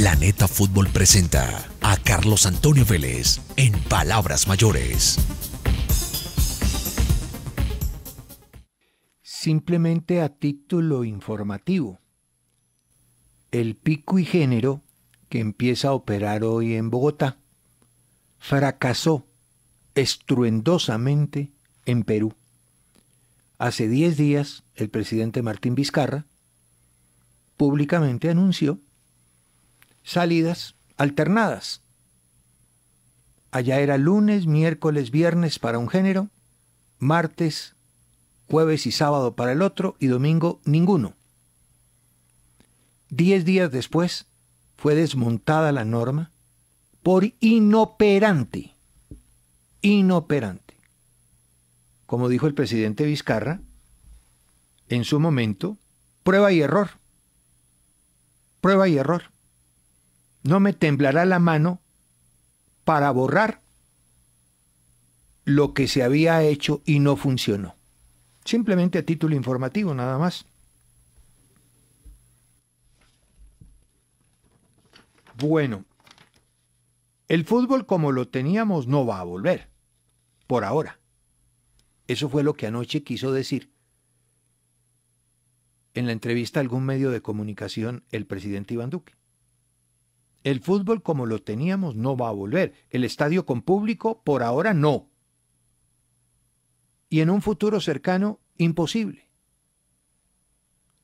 Planeta Fútbol presenta a Carlos Antonio Vélez en Palabras Mayores. Simplemente a título informativo, el pico y género que empieza a operar hoy en Bogotá fracasó estruendosamente en Perú. Hace 10 días, el presidente Martín Vizcarra públicamente anunció salidas alternadas. Allá era lunes, miércoles, viernes para un género, martes, jueves y sábado para el otro y domingo ninguno. Diez días después fue desmontada la norma por inoperante, inoperante. Como dijo el presidente Vizcarra, en su momento, prueba y error, prueba y error no me temblará la mano para borrar lo que se había hecho y no funcionó. Simplemente a título informativo, nada más. Bueno, el fútbol como lo teníamos no va a volver, por ahora. Eso fue lo que anoche quiso decir en la entrevista a algún medio de comunicación el presidente Iván Duque. El fútbol como lo teníamos no va a volver. El estadio con público por ahora no. Y en un futuro cercano, imposible.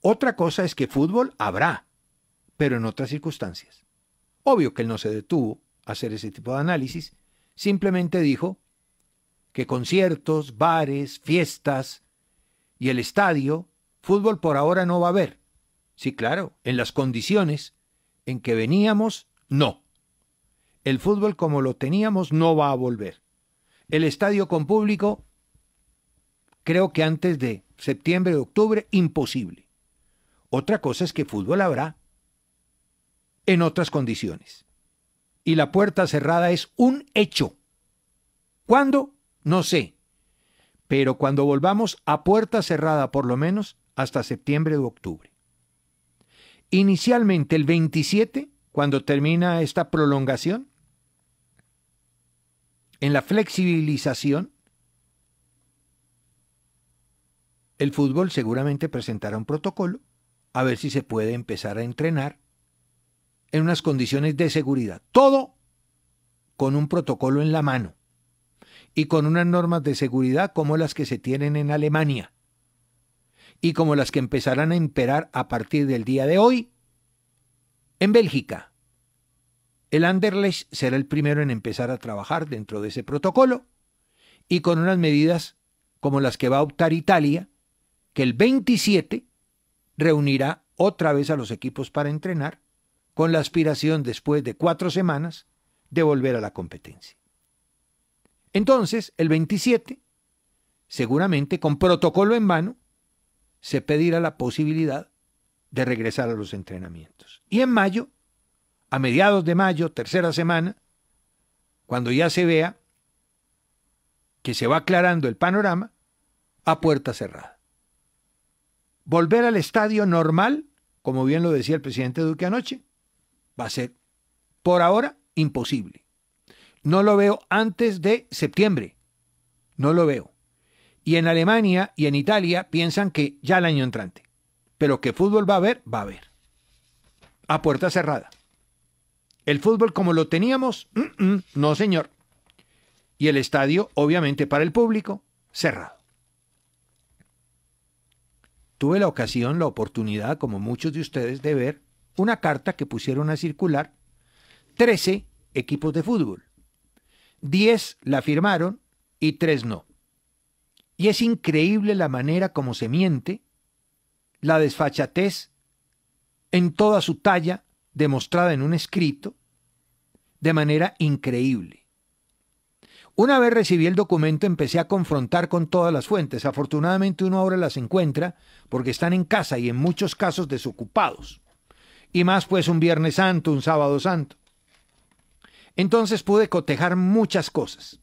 Otra cosa es que fútbol habrá, pero en otras circunstancias. Obvio que él no se detuvo a hacer ese tipo de análisis, simplemente dijo que conciertos, bares, fiestas y el estadio, fútbol por ahora no va a haber. Sí, claro, en las condiciones en que veníamos, no. El fútbol como lo teníamos no va a volver. El estadio con público, creo que antes de septiembre, octubre, imposible. Otra cosa es que fútbol habrá en otras condiciones. Y la puerta cerrada es un hecho. ¿Cuándo? No sé. Pero cuando volvamos a puerta cerrada, por lo menos hasta septiembre u octubre inicialmente el 27, cuando termina esta prolongación, en la flexibilización, el fútbol seguramente presentará un protocolo a ver si se puede empezar a entrenar en unas condiciones de seguridad. Todo con un protocolo en la mano y con unas normas de seguridad como las que se tienen en Alemania y como las que empezarán a imperar a partir del día de hoy en Bélgica. El Anderlecht será el primero en empezar a trabajar dentro de ese protocolo y con unas medidas como las que va a optar Italia, que el 27 reunirá otra vez a los equipos para entrenar, con la aspiración después de cuatro semanas de volver a la competencia. Entonces, el 27, seguramente con protocolo en mano, se pedirá la posibilidad de regresar a los entrenamientos. Y en mayo, a mediados de mayo, tercera semana, cuando ya se vea que se va aclarando el panorama, a puerta cerrada. Volver al estadio normal, como bien lo decía el presidente Duque anoche, va a ser, por ahora, imposible. No lo veo antes de septiembre. No lo veo. Y en Alemania y en Italia piensan que ya el año entrante. Pero que fútbol va a haber, va a haber. A puerta cerrada. El fútbol como lo teníamos, mm, mm, no señor. Y el estadio, obviamente, para el público, cerrado. Tuve la ocasión, la oportunidad, como muchos de ustedes, de ver una carta que pusieron a circular 13 equipos de fútbol. 10 la firmaron y 3 no. Y es increíble la manera como se miente, la desfachatez en toda su talla demostrada en un escrito, de manera increíble. Una vez recibí el documento empecé a confrontar con todas las fuentes. Afortunadamente uno ahora las encuentra porque están en casa y en muchos casos desocupados. Y más pues un Viernes Santo, un Sábado Santo. Entonces pude cotejar muchas cosas.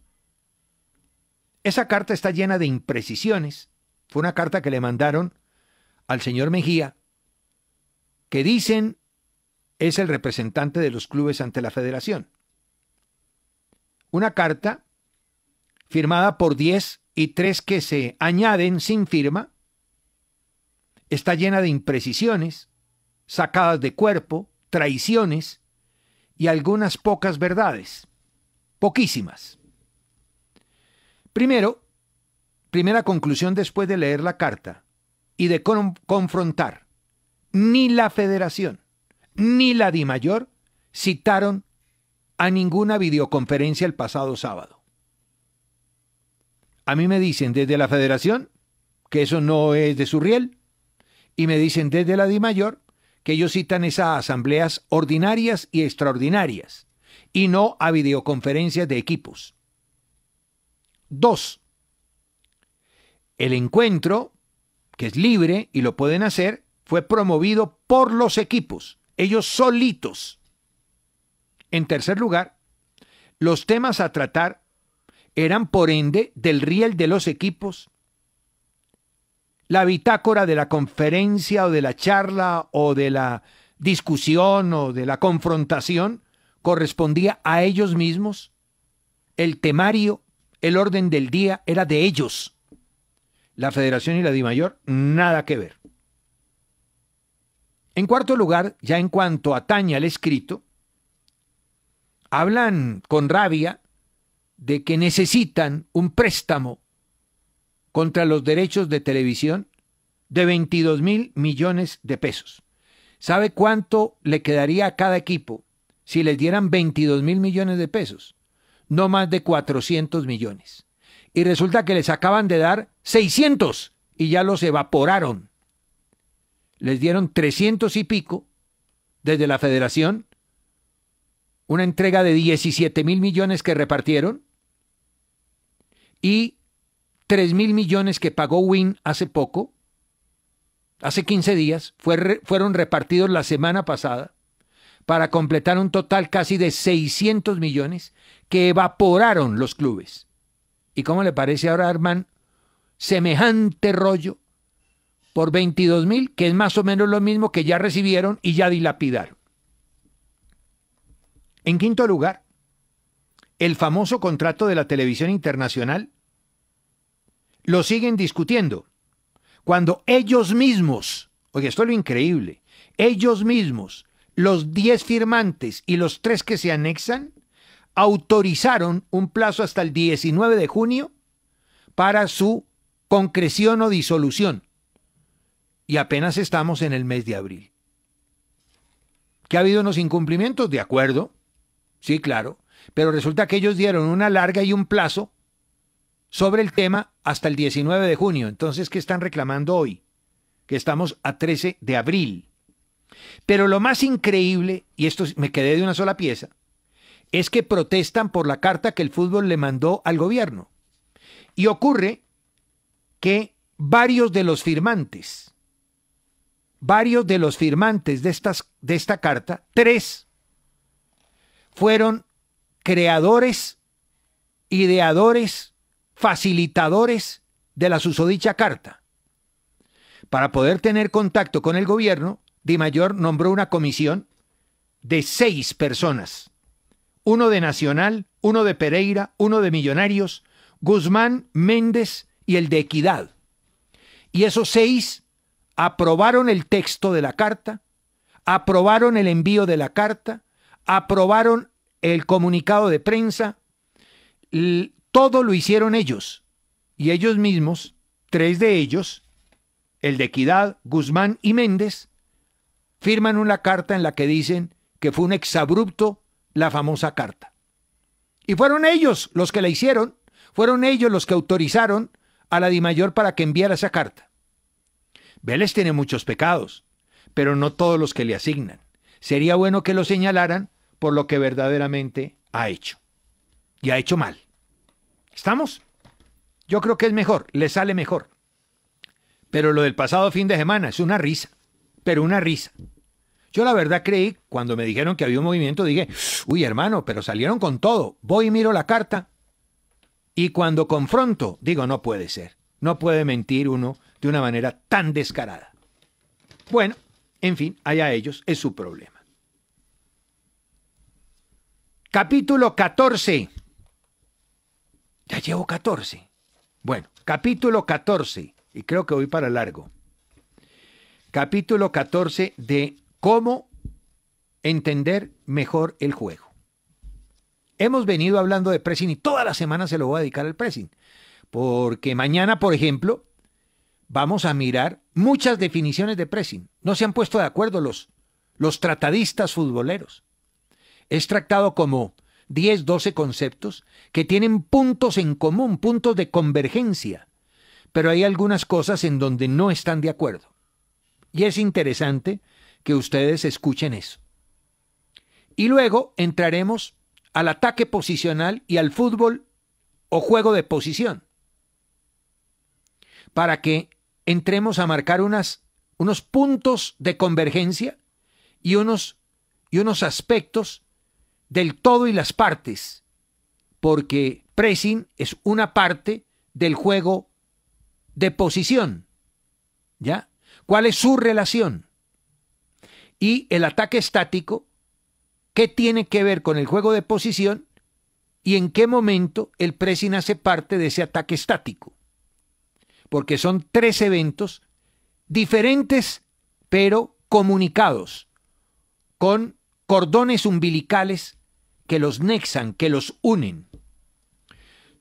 Esa carta está llena de imprecisiones. Fue una carta que le mandaron al señor Mejía, que dicen es el representante de los clubes ante la federación. Una carta firmada por 10 y 3 que se añaden sin firma, está llena de imprecisiones, sacadas de cuerpo, traiciones y algunas pocas verdades, poquísimas. Primero, primera conclusión después de leer la carta y de confrontar, ni la federación ni la Di Mayor citaron a ninguna videoconferencia el pasado sábado. A mí me dicen desde la federación que eso no es de su riel y me dicen desde la Di Mayor que ellos citan esas asambleas ordinarias y extraordinarias y no a videoconferencias de equipos. Dos, el encuentro, que es libre y lo pueden hacer, fue promovido por los equipos, ellos solitos. En tercer lugar, los temas a tratar eran por ende del riel de los equipos, la bitácora de la conferencia o de la charla o de la discusión o de la confrontación correspondía a ellos mismos, el temario, el orden del día era de ellos. La Federación y la Mayor nada que ver. En cuarto lugar, ya en cuanto atañe el escrito, hablan con rabia de que necesitan un préstamo contra los derechos de televisión de 22 mil millones de pesos. ¿Sabe cuánto le quedaría a cada equipo si les dieran 22 mil millones de pesos? no más de 400 millones. Y resulta que les acaban de dar 600 y ya los evaporaron. Les dieron 300 y pico desde la federación, una entrega de 17 mil millones que repartieron y 3 mil millones que pagó Win hace poco, hace 15 días, fueron repartidos la semana pasada para completar un total casi de 600 millones que evaporaron los clubes. ¿Y cómo le parece ahora, Armán, semejante rollo por 22 mil, que es más o menos lo mismo que ya recibieron y ya dilapidaron? En quinto lugar, el famoso contrato de la televisión internacional lo siguen discutiendo cuando ellos mismos, oye, esto es lo increíble, ellos mismos los 10 firmantes y los 3 que se anexan autorizaron un plazo hasta el 19 de junio para su concreción o disolución. Y apenas estamos en el mes de abril. ¿Qué ha habido unos incumplimientos? De acuerdo. Sí, claro. Pero resulta que ellos dieron una larga y un plazo sobre el tema hasta el 19 de junio. Entonces, ¿qué están reclamando hoy? Que estamos a 13 de abril. Pero lo más increíble, y esto me quedé de una sola pieza, es que protestan por la carta que el fútbol le mandó al gobierno. Y ocurre que varios de los firmantes, varios de los firmantes de, de esta carta, tres, fueron creadores, ideadores, facilitadores de la susodicha carta. Para poder tener contacto con el gobierno, Di Mayor nombró una comisión de seis personas. Uno de Nacional, uno de Pereira, uno de Millonarios, Guzmán, Méndez y el de Equidad. Y esos seis aprobaron el texto de la carta, aprobaron el envío de la carta, aprobaron el comunicado de prensa, todo lo hicieron ellos. Y ellos mismos, tres de ellos, el de Equidad, Guzmán y Méndez, firman una carta en la que dicen que fue un exabrupto la famosa carta. Y fueron ellos los que la hicieron, fueron ellos los que autorizaron a la Mayor para que enviara esa carta. Vélez tiene muchos pecados, pero no todos los que le asignan. Sería bueno que lo señalaran por lo que verdaderamente ha hecho. Y ha hecho mal. ¿Estamos? Yo creo que es mejor, le sale mejor. Pero lo del pasado fin de semana es una risa pero una risa. Yo la verdad creí, cuando me dijeron que había un movimiento, dije, uy hermano, pero salieron con todo. Voy y miro la carta. Y cuando confronto, digo, no puede ser. No puede mentir uno de una manera tan descarada. Bueno, en fin, allá ellos, es su problema. Capítulo 14. Ya llevo 14. Bueno, capítulo 14. Y creo que voy para largo capítulo 14 de cómo entender mejor el juego. Hemos venido hablando de pressing y toda la semana se lo voy a dedicar al pressing, porque mañana, por ejemplo, vamos a mirar muchas definiciones de pressing. No se han puesto de acuerdo los, los tratadistas futboleros. Es tratado como 10, 12 conceptos que tienen puntos en común, puntos de convergencia, pero hay algunas cosas en donde no están de acuerdo. Y es interesante que ustedes escuchen eso. Y luego entraremos al ataque posicional y al fútbol o juego de posición. Para que entremos a marcar unas, unos puntos de convergencia y unos, y unos aspectos del todo y las partes. Porque pressing es una parte del juego de posición. ¿Ya? ¿Cuál es su relación? Y el ataque estático, ¿qué tiene que ver con el juego de posición? ¿Y en qué momento el pressing hace parte de ese ataque estático? Porque son tres eventos diferentes, pero comunicados, con cordones umbilicales que los nexan, que los unen.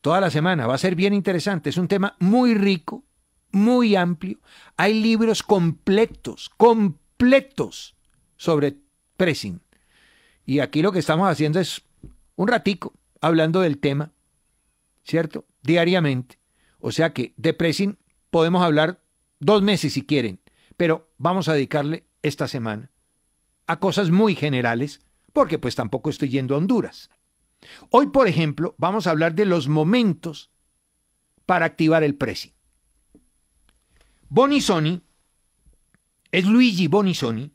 Toda la semana va a ser bien interesante, es un tema muy rico muy amplio. Hay libros completos, completos sobre pressing. Y aquí lo que estamos haciendo es un ratico hablando del tema, ¿cierto? Diariamente. O sea que de pressing podemos hablar dos meses si quieren, pero vamos a dedicarle esta semana a cosas muy generales, porque pues tampoco estoy yendo a Honduras. Hoy, por ejemplo, vamos a hablar de los momentos para activar el pressing. Bonisoni, es Luigi Bonisoni,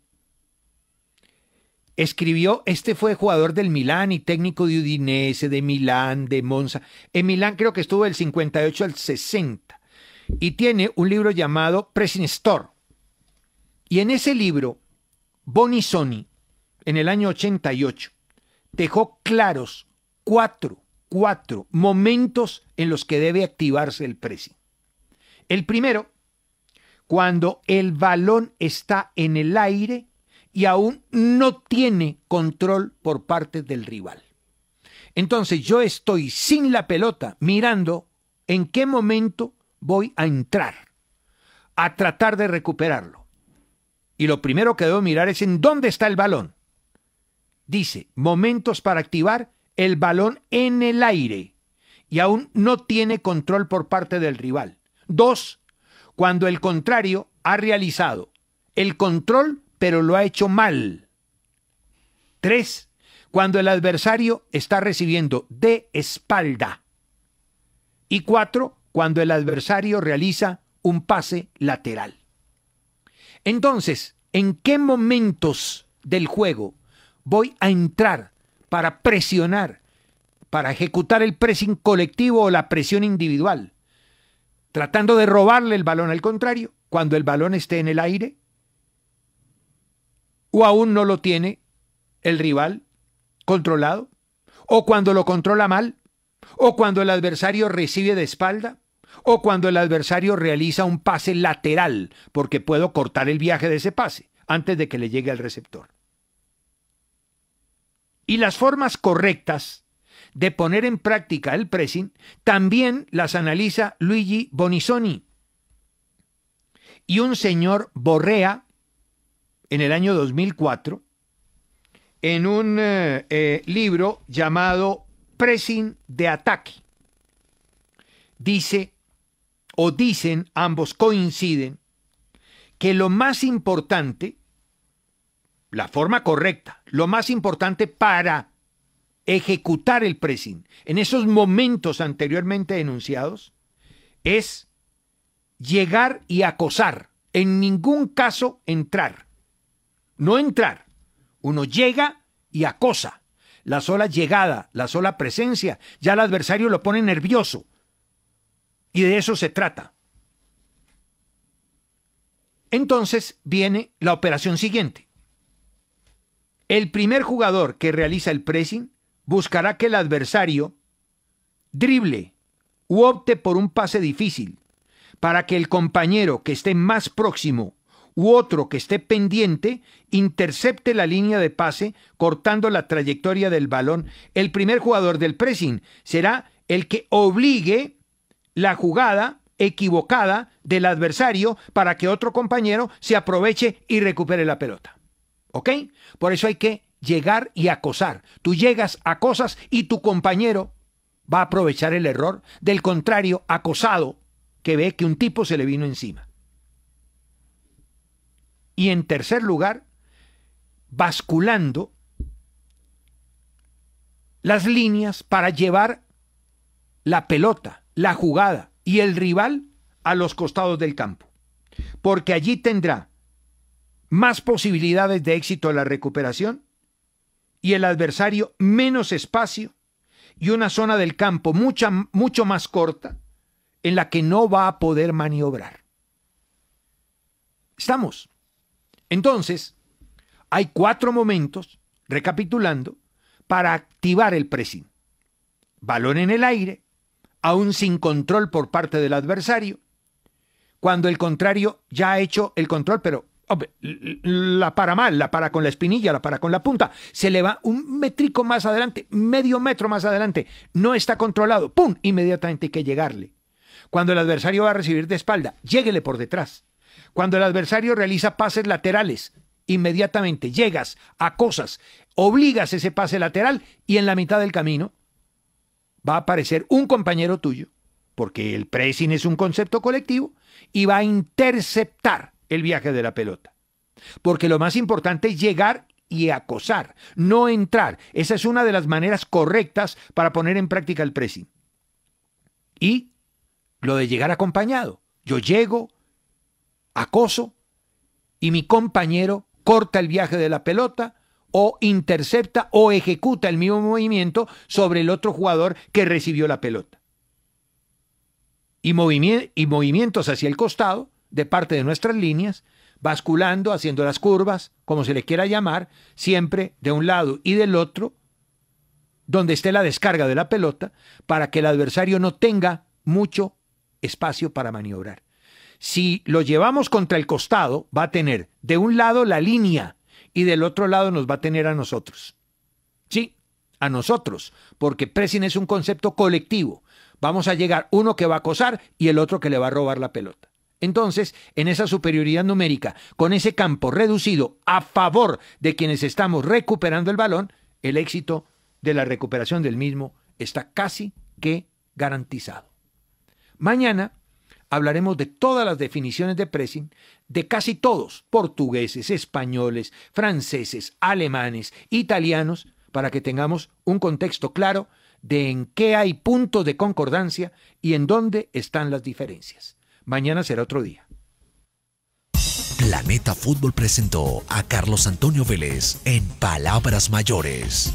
escribió, este fue jugador del Milán y técnico de Udinese, de Milán, de Monza. En Milán creo que estuvo del 58 al 60. Y tiene un libro llamado Store. Y en ese libro, Bonisoni, en el año 88, dejó claros cuatro, cuatro momentos en los que debe activarse el pressing. El primero cuando el balón está en el aire y aún no tiene control por parte del rival. Entonces yo estoy sin la pelota mirando en qué momento voy a entrar a tratar de recuperarlo. Y lo primero que debo mirar es en dónde está el balón. Dice, momentos para activar el balón en el aire y aún no tiene control por parte del rival. Dos, cuando el contrario ha realizado el control pero lo ha hecho mal. Tres, Cuando el adversario está recibiendo de espalda. Y cuatro, Cuando el adversario realiza un pase lateral. Entonces, ¿en qué momentos del juego voy a entrar para presionar, para ejecutar el pressing colectivo o la presión individual? tratando de robarle el balón al contrario cuando el balón esté en el aire o aún no lo tiene el rival controlado o cuando lo controla mal o cuando el adversario recibe de espalda o cuando el adversario realiza un pase lateral porque puedo cortar el viaje de ese pase antes de que le llegue al receptor. Y las formas correctas de poner en práctica el pressing, también las analiza Luigi Bonisoni. Y un señor Borrea, en el año 2004, en un eh, eh, libro llamado Pressing de Ataque, dice, o dicen, ambos coinciden, que lo más importante, la forma correcta, lo más importante para ejecutar el pressing en esos momentos anteriormente denunciados es llegar y acosar. En ningún caso entrar. No entrar. Uno llega y acosa. La sola llegada, la sola presencia, ya el adversario lo pone nervioso. Y de eso se trata. Entonces viene la operación siguiente. El primer jugador que realiza el pressing buscará que el adversario drible u opte por un pase difícil para que el compañero que esté más próximo u otro que esté pendiente intercepte la línea de pase cortando la trayectoria del balón. El primer jugador del pressing será el que obligue la jugada equivocada del adversario para que otro compañero se aproveche y recupere la pelota. ¿Ok? Por eso hay que llegar y acosar. Tú llegas, acosas y tu compañero va a aprovechar el error del contrario acosado que ve que un tipo se le vino encima. Y en tercer lugar, basculando las líneas para llevar la pelota, la jugada y el rival a los costados del campo. Porque allí tendrá más posibilidades de éxito la recuperación y el adversario menos espacio y una zona del campo mucha, mucho más corta en la que no va a poder maniobrar. Estamos. Entonces, hay cuatro momentos, recapitulando, para activar el pressing. Balón en el aire, aún sin control por parte del adversario, cuando el contrario ya ha hecho el control, pero la para mal, la para con la espinilla, la para con la punta. Se le va un metrico más adelante, medio metro más adelante. No está controlado. ¡Pum! Inmediatamente hay que llegarle. Cuando el adversario va a recibir de espalda, lléguele por detrás. Cuando el adversario realiza pases laterales, inmediatamente llegas, a cosas, obligas ese pase lateral y en la mitad del camino va a aparecer un compañero tuyo, porque el pressing es un concepto colectivo, y va a interceptar el viaje de la pelota. Porque lo más importante es llegar y acosar, no entrar. Esa es una de las maneras correctas para poner en práctica el pressing. Y lo de llegar acompañado. Yo llego, acoso y mi compañero corta el viaje de la pelota o intercepta o ejecuta el mismo movimiento sobre el otro jugador que recibió la pelota. Y, movimientos hacia el costado de parte de nuestras líneas, basculando, haciendo las curvas, como se le quiera llamar, siempre de un lado y del otro, donde esté la descarga de la pelota, para que el adversario no tenga mucho espacio para maniobrar. Si lo llevamos contra el costado, va a tener de un lado la línea y del otro lado nos va a tener a nosotros. Sí, a nosotros, porque pressing es un concepto colectivo. Vamos a llegar uno que va a acosar y el otro que le va a robar la pelota. Entonces, en esa superioridad numérica, con ese campo reducido a favor de quienes estamos recuperando el balón, el éxito de la recuperación del mismo está casi que garantizado. Mañana hablaremos de todas las definiciones de pressing de casi todos, portugueses, españoles, franceses, alemanes, italianos, para que tengamos un contexto claro de en qué hay puntos de concordancia y en dónde están las diferencias. Mañana será otro día. Planeta Fútbol presentó a Carlos Antonio Vélez en Palabras Mayores.